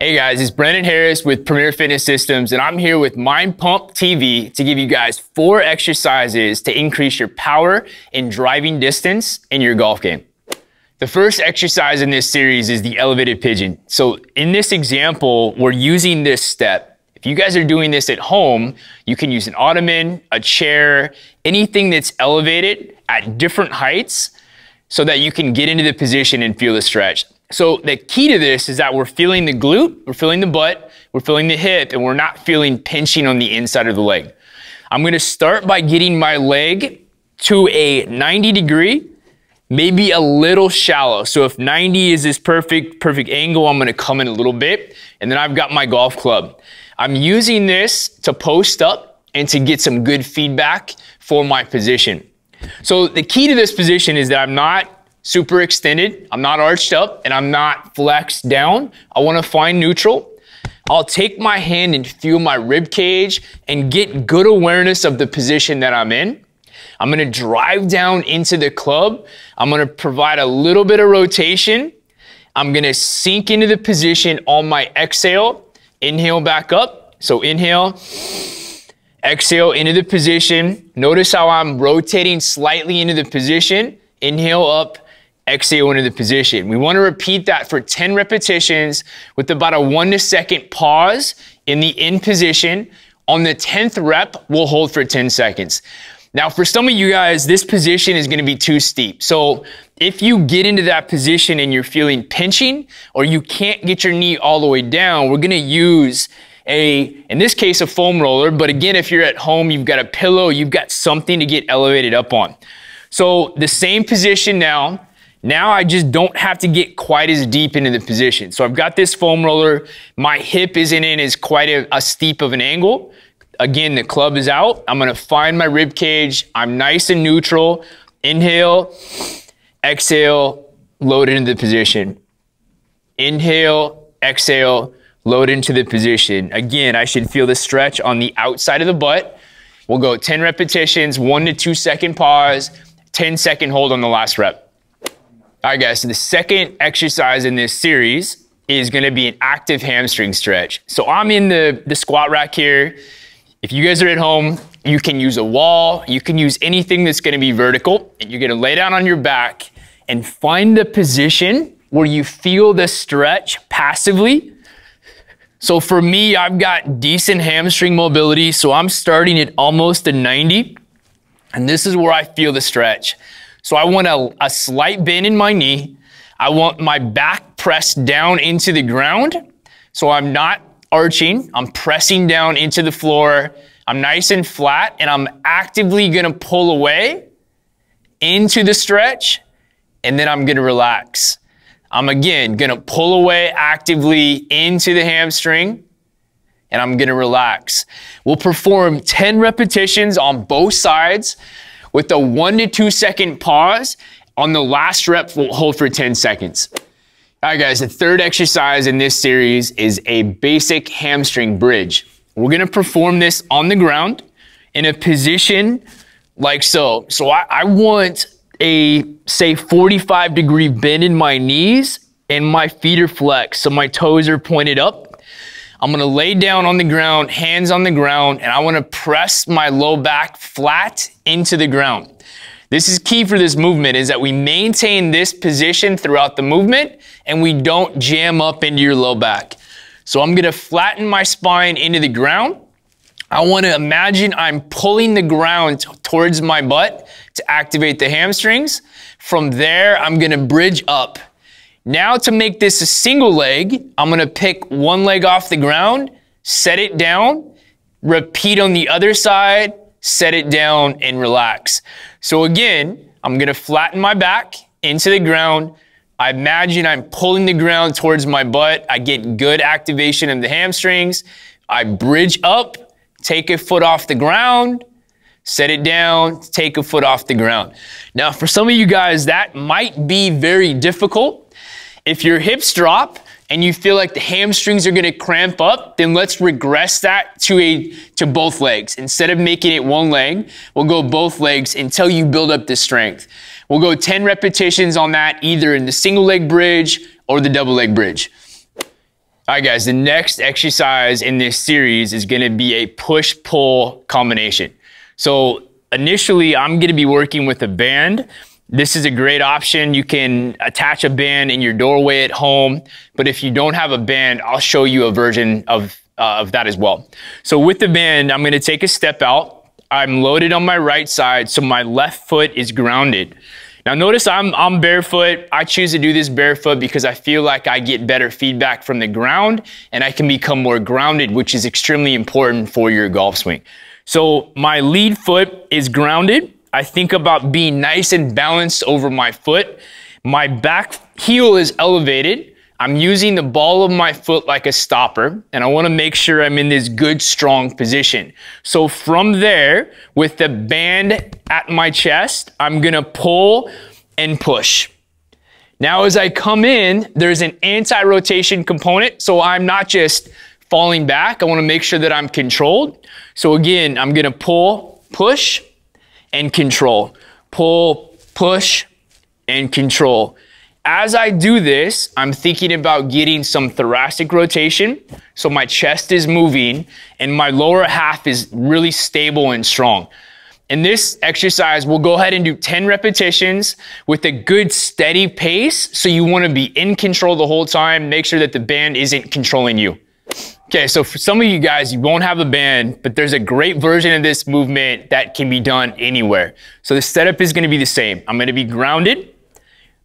Hey guys, it's Brandon Harris with Premier Fitness Systems, and I'm here with Mind Pump TV to give you guys four exercises to increase your power and driving distance in your golf game. The first exercise in this series is the elevated pigeon. So in this example, we're using this step. If you guys are doing this at home, you can use an ottoman, a chair, anything that's elevated at different heights so that you can get into the position and feel the stretch. So the key to this is that we're feeling the glute, we're feeling the butt, we're feeling the hip, and we're not feeling pinching on the inside of the leg. I'm gonna start by getting my leg to a 90 degree, maybe a little shallow. So if 90 is this perfect, perfect angle, I'm gonna come in a little bit. And then I've got my golf club. I'm using this to post up and to get some good feedback for my position. So the key to this position is that I'm not super extended. I'm not arched up and I'm not flexed down. I wanna find neutral. I'll take my hand and feel my rib cage and get good awareness of the position that I'm in. I'm gonna drive down into the club. I'm gonna provide a little bit of rotation. I'm gonna sink into the position on my exhale. Inhale back up. So inhale, exhale into the position. Notice how I'm rotating slightly into the position. Inhale up, exhale into the position. We want to repeat that for 10 repetitions with about a one to second pause in the in position. On the 10th rep, we'll hold for 10 seconds. Now, for some of you guys, this position is going to be too steep. So if you get into that position and you're feeling pinching or you can't get your knee all the way down, we're going to use a, in this case, a foam roller. But again, if you're at home, you've got a pillow, you've got something to get elevated up on. So the same position now, now I just don't have to get quite as deep into the position. So I've got this foam roller. My hip isn't in as quite a, a steep of an angle. Again, the club is out. I'm gonna find my rib cage. I'm nice and neutral. Inhale, exhale, load into the position. Inhale, exhale, load into the position. Again, I should feel the stretch on the outside of the butt. We'll go 10 repetitions, one to two second pause, 10 second hold on the last rep. Right guys, so the second exercise in this series is gonna be an active hamstring stretch. So I'm in the, the squat rack here. If you guys are at home, you can use a wall, you can use anything that's gonna be vertical, and you're gonna lay down on your back and find the position where you feel the stretch passively. So for me, I've got decent hamstring mobility, so I'm starting at almost a 90, and this is where I feel the stretch. So I want a, a slight bend in my knee. I want my back pressed down into the ground. So I'm not arching, I'm pressing down into the floor. I'm nice and flat and I'm actively gonna pull away into the stretch and then I'm gonna relax. I'm again gonna pull away actively into the hamstring and I'm gonna relax. We'll perform 10 repetitions on both sides with a one to two second pause on the last rep, we'll hold for 10 seconds. All right, guys, the third exercise in this series is a basic hamstring bridge. We're gonna perform this on the ground in a position like so. So I, I want a, say, 45 degree bend in my knees and my feet are flexed. So my toes are pointed up I'm gonna lay down on the ground, hands on the ground, and I wanna press my low back flat into the ground. This is key for this movement is that we maintain this position throughout the movement and we don't jam up into your low back. So I'm gonna flatten my spine into the ground. I wanna imagine I'm pulling the ground towards my butt to activate the hamstrings. From there, I'm gonna bridge up now to make this a single leg, I'm gonna pick one leg off the ground, set it down, repeat on the other side, set it down and relax. So again, I'm gonna flatten my back into the ground. I imagine I'm pulling the ground towards my butt. I get good activation of the hamstrings. I bridge up, take a foot off the ground, set it down, take a foot off the ground. Now, for some of you guys, that might be very difficult. If your hips drop and you feel like the hamstrings are gonna cramp up, then let's regress that to, a, to both legs. Instead of making it one leg, we'll go both legs until you build up the strength. We'll go 10 repetitions on that either in the single leg bridge or the double leg bridge. All right, guys, the next exercise in this series is gonna be a push pull combination. So initially, I'm gonna be working with a band this is a great option. You can attach a band in your doorway at home, but if you don't have a band, I'll show you a version of, uh, of that as well. So with the band, I'm gonna take a step out. I'm loaded on my right side, so my left foot is grounded. Now notice I'm, I'm barefoot. I choose to do this barefoot because I feel like I get better feedback from the ground and I can become more grounded, which is extremely important for your golf swing. So my lead foot is grounded. I think about being nice and balanced over my foot. My back heel is elevated. I'm using the ball of my foot like a stopper, and I wanna make sure I'm in this good, strong position. So from there, with the band at my chest, I'm gonna pull and push. Now, as I come in, there's an anti-rotation component, so I'm not just falling back. I wanna make sure that I'm controlled. So again, I'm gonna pull, push, and control. Pull, push, and control. As I do this, I'm thinking about getting some thoracic rotation. So my chest is moving and my lower half is really stable and strong. In this exercise, we'll go ahead and do 10 repetitions with a good steady pace. So you wanna be in control the whole time. Make sure that the band isn't controlling you. Okay, so for some of you guys, you won't have a band, but there's a great version of this movement that can be done anywhere. So the setup is gonna be the same. I'm gonna be grounded.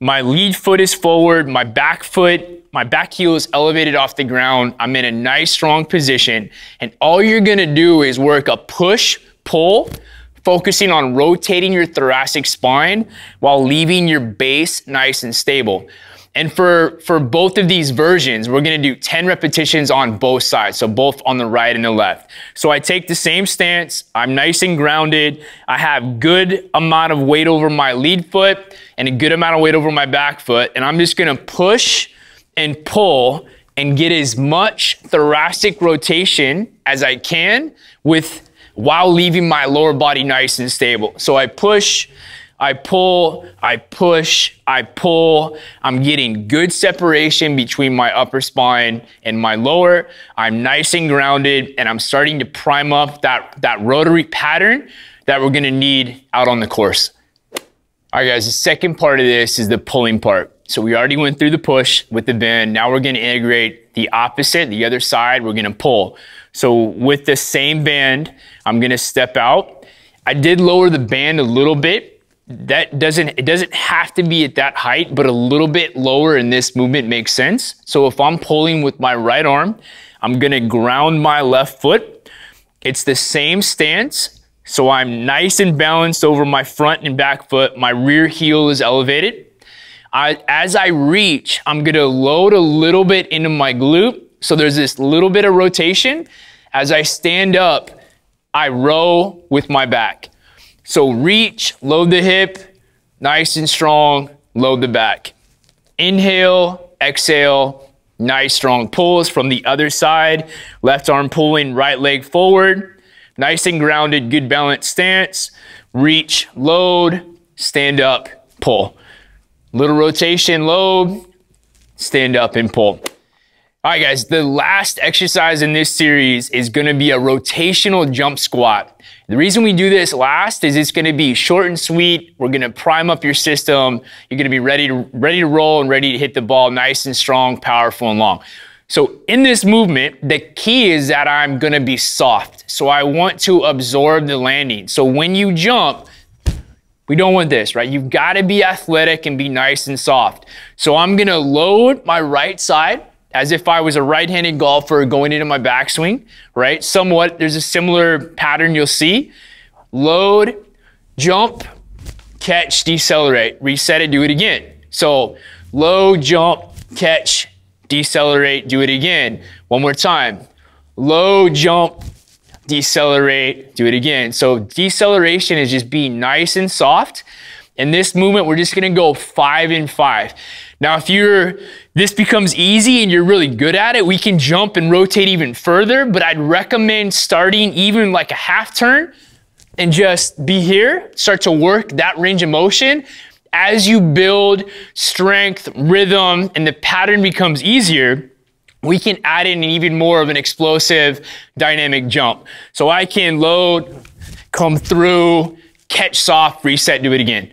My lead foot is forward, my back foot, my back heel is elevated off the ground. I'm in a nice strong position. And all you're gonna do is work a push, pull, focusing on rotating your thoracic spine while leaving your base nice and stable. And for, for both of these versions, we're gonna do 10 repetitions on both sides, so both on the right and the left. So I take the same stance, I'm nice and grounded, I have good amount of weight over my lead foot and a good amount of weight over my back foot, and I'm just gonna push and pull and get as much thoracic rotation as I can with while leaving my lower body nice and stable. So I push, I pull, I push, I pull. I'm getting good separation between my upper spine and my lower. I'm nice and grounded and I'm starting to prime up that, that rotary pattern that we're gonna need out on the course. All right guys, the second part of this is the pulling part. So we already went through the push with the bend. Now we're gonna integrate the opposite, the other side, we're gonna pull. So with the same band, I'm gonna step out. I did lower the band a little bit that doesn't it doesn't have to be at that height, but a little bit lower in this movement makes sense. So if I'm pulling with my right arm, I'm gonna ground my left foot. It's the same stance, so I'm nice and balanced over my front and back foot. My rear heel is elevated. I, as I reach, I'm gonna load a little bit into my glute. So there's this little bit of rotation. As I stand up, I row with my back. So reach, load the hip, nice and strong, load the back. Inhale, exhale, nice strong pulls from the other side. Left arm pulling, right leg forward. Nice and grounded, good balance stance. Reach, load, stand up, pull. Little rotation, load, stand up and pull. All right, guys, the last exercise in this series is gonna be a rotational jump squat. The reason we do this last is it's gonna be short and sweet. We're gonna prime up your system. You're gonna be ready to, ready to roll and ready to hit the ball nice and strong, powerful and long. So in this movement, the key is that I'm gonna be soft. So I want to absorb the landing. So when you jump, we don't want this, right? You've gotta be athletic and be nice and soft. So I'm gonna load my right side as if I was a right-handed golfer going into my backswing, right? Somewhat, there's a similar pattern you'll see. Load, jump, catch, decelerate, reset it, do it again. So low, jump, catch, decelerate, do it again. One more time. Low, jump, decelerate, do it again. So deceleration is just being nice and soft. In this movement, we're just gonna go five and five. Now, if you're, this becomes easy and you're really good at it, we can jump and rotate even further, but I'd recommend starting even like a half turn and just be here, start to work that range of motion. As you build strength, rhythm, and the pattern becomes easier, we can add in even more of an explosive dynamic jump. So I can load, come through, catch soft, reset, do it again.